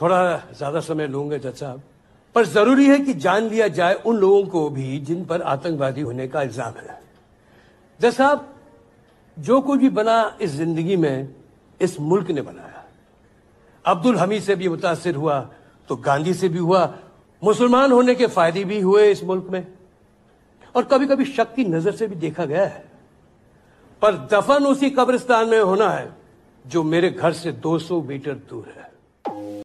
थोड़ा ज्यादा समय लूंगे जज साहब पर जरूरी है कि जान लिया जाए उन लोगों को भी जिन पर आतंकवादी होने का इल्जाम है जज साहब जो कुछ भी बना इस जिंदगी में इस मुल्क ने बनाया अब्दुल हमीद से भी मुतासर हुआ तो गांधी से भी हुआ मुसलमान होने के फायदे भी हुए इस मुल्क में और कभी कभी शक की नजर से भी देखा गया है पर दफन उसी कब्रिस्तान में होना है जो मेरे घर से 200 मीटर दूर है